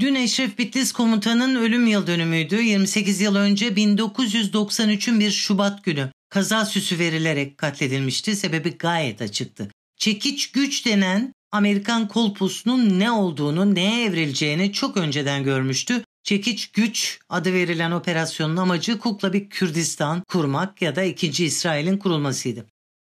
Dün Eşref Bitlis komutanın ölüm yıl dönümüydü. 28 yıl önce 1993'ün bir Şubat günü kaza süsü verilerek katledilmişti. Sebebi gayet açıktı. Çekiç güç denen Amerikan kolpusunun ne olduğunu, neye evrileceğini çok önceden görmüştü. Çekiç güç adı verilen operasyonun amacı kukla bir Kürdistan kurmak ya da ikinci İsrail'in kurulmasıydı.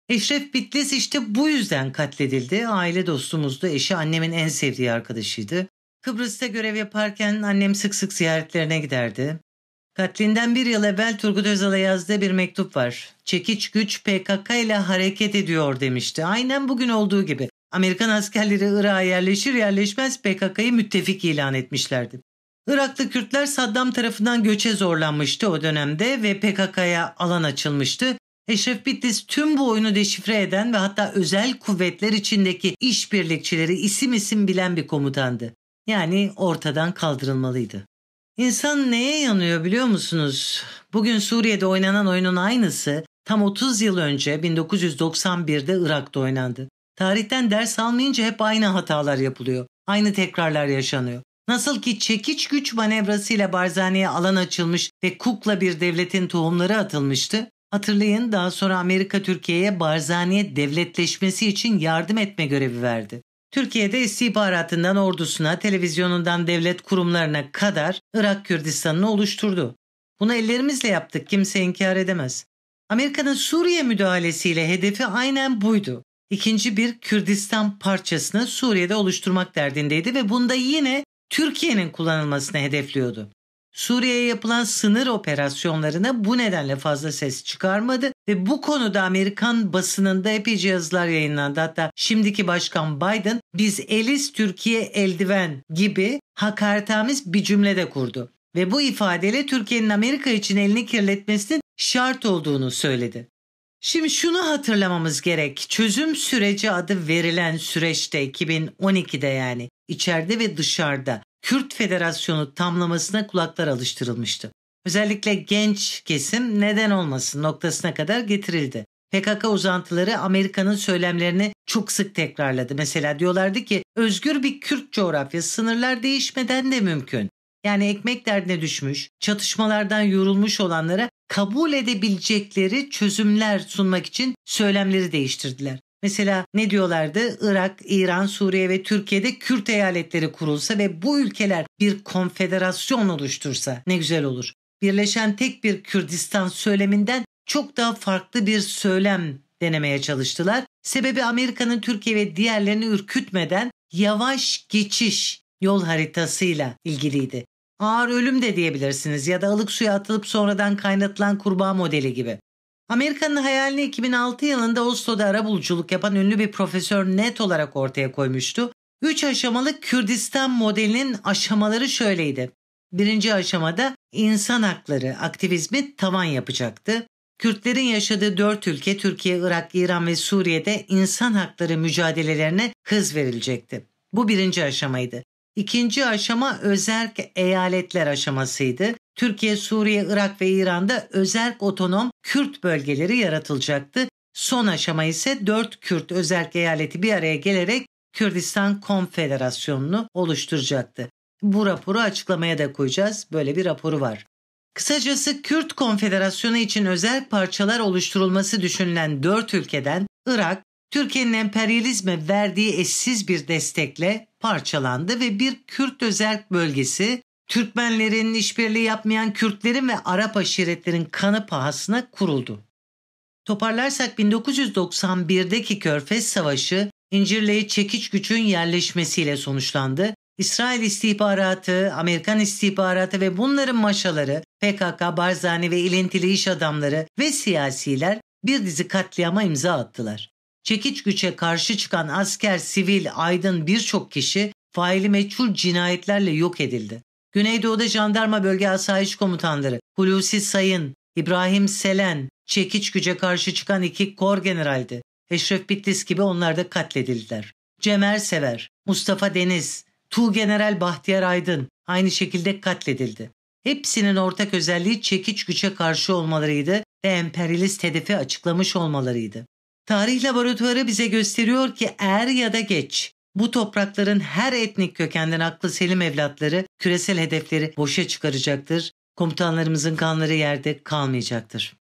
Eşref Bitlis işte bu yüzden katledildi. Aile dostumuzdu, eşi annemin en sevdiği arkadaşıydı. Kıbrıs'ta görev yaparken annem sık sık ziyaretlerine giderdi. Katlinden bir yıl evvel Turgut Özal'a yazdığı bir mektup var. Çekiç güç PKK ile hareket ediyor demişti. Aynen bugün olduğu gibi. Amerikan askerleri Irak'a yerleşir yerleşmez PKK'yı müttefik ilan etmişlerdi. Iraklı Kürtler Saddam tarafından göçe zorlanmıştı o dönemde ve PKK'ya alan açılmıştı. Eşref Bitlis tüm bu oyunu deşifre eden ve hatta özel kuvvetler içindeki işbirlikçileri isim isim bilen bir komutandı. Yani ortadan kaldırılmalıydı. İnsan neye yanıyor biliyor musunuz? Bugün Suriye'de oynanan oyunun aynısı tam 30 yıl önce 1991'de Irak'ta oynandı. Tarihten ders almayınca hep aynı hatalar yapılıyor. Aynı tekrarlar yaşanıyor. Nasıl ki çekiç güç manevrasıyla Barzani'ye alan açılmış ve kukla bir devletin tohumları atılmıştı. Hatırlayın daha sonra Amerika Türkiye'ye Barzani'ye devletleşmesi için yardım etme görevi verdi. Türkiye'de istihbaratından ordusuna, televizyonundan devlet kurumlarına kadar Irak Kürdistan'ını oluşturdu. Bunu ellerimizle yaptık kimse inkar edemez. Amerika'nın Suriye müdahalesiyle hedefi aynen buydu. İkinci bir Kürdistan parçasını Suriye'de oluşturmak derdindeydi ve bunda yine Türkiye'nin kullanılmasını hedefliyordu. Suriye'ye yapılan sınır operasyonlarına bu nedenle fazla ses çıkarmadı ve bu konuda Amerikan basınında epeyce yazılar yayınlandı. Hatta şimdiki başkan Biden biz eliz Türkiye eldiven gibi hakaretamiz bir cümle de kurdu ve bu ifadeyle Türkiye'nin Amerika için elini kirletmesinin şart olduğunu söyledi. Şimdi şunu hatırlamamız gerek. Çözüm süreci adı verilen süreçte 2012'de yani içeride ve dışarıda Kürt Federasyonu tamlamasına kulaklar alıştırılmıştı. Özellikle genç kesim neden olmasın noktasına kadar getirildi. PKK uzantıları Amerika'nın söylemlerini çok sık tekrarladı. Mesela diyorlardı ki özgür bir Kürt coğrafya sınırlar değişmeden de mümkün. Yani ekmek derdine düşmüş, çatışmalardan yorulmuş olanlara kabul edebilecekleri çözümler sunmak için söylemleri değiştirdiler. Mesela ne diyorlardı? Irak, İran, Suriye ve Türkiye'de Kürt eyaletleri kurulsa ve bu ülkeler bir konfederasyon oluştursa ne güzel olur. Birleşen tek bir Kürdistan söyleminden çok daha farklı bir söylem denemeye çalıştılar. Sebebi Amerika'nın Türkiye ve diğerlerini ürkütmeden yavaş geçiş yol haritasıyla ilgiliydi. Ağır ölüm de diyebilirsiniz ya da ılık suya atılıp sonradan kaynatılan kurbağa modeli gibi. Amerika'nın hayalini 2006 yılında Oslo'da arabuluculuk yapan ünlü bir profesör net olarak ortaya koymuştu. Üç aşamalı Kürdistan modelinin aşamaları şöyleydi. Birinci aşamada insan hakları aktivizmi tavan yapacaktı. Kürtlerin yaşadığı dört ülke Türkiye, Irak, İran ve Suriye'de insan hakları mücadelelerine hız verilecekti. Bu birinci aşamaydı. İkinci aşama özerk eyaletler aşamasıydı. Türkiye, Suriye, Irak ve İran'da özel otonom Kürt bölgeleri yaratılacaktı. Son aşama ise 4 Kürt özel eyaleti bir araya gelerek Kürdistan Konfederasyonu'nu oluşturacaktı. Bu raporu açıklamaya da koyacağız. Böyle bir raporu var. Kısacası Kürt Konfederasyonu için özel parçalar oluşturulması düşünülen dört ülkeden Irak, Türkiye'nin emperyalizme verdiği eşsiz bir destekle parçalandı ve bir Kürt özel bölgesi Türkmenlerin işbirliği yapmayan Kürtlerin ve Arap aşiretlerin kanı pahasına kuruldu. Toparlarsak 1991'deki Körfez Savaşı İncirli'ye çekiç gücün yerleşmesiyle sonuçlandı. İsrail istihbaratı, Amerikan istihbaratı ve bunların maşaları PKK, Barzani ve ilintili iş adamları ve siyasiler bir dizi katliama imza attılar. Çekiç güçe karşı çıkan asker, sivil, aydın birçok kişi faili meçhul cinayetlerle yok edildi. Güneydoğu'da jandarma bölge asayiş komutanları Hulusi Sayın, İbrahim Selen, Çekiç güce karşı çıkan iki kor generaldi. Eşref Bitlis gibi onlar da katledildiler. Cemer Sever, Mustafa Deniz, Tu General Bahtiyar Aydın aynı şekilde katledildi. Hepsinin ortak özelliği çekiç güce karşı olmalarıydı ve emperyalist hedefi açıklamış olmalarıydı. Tarih laboratuvarı bize gösteriyor ki er ya da geç bu toprakların her etnik kökenden aklı selim evlatları küresel hedefleri boşa çıkaracaktır. Komutanlarımızın kanları yerde kalmayacaktır.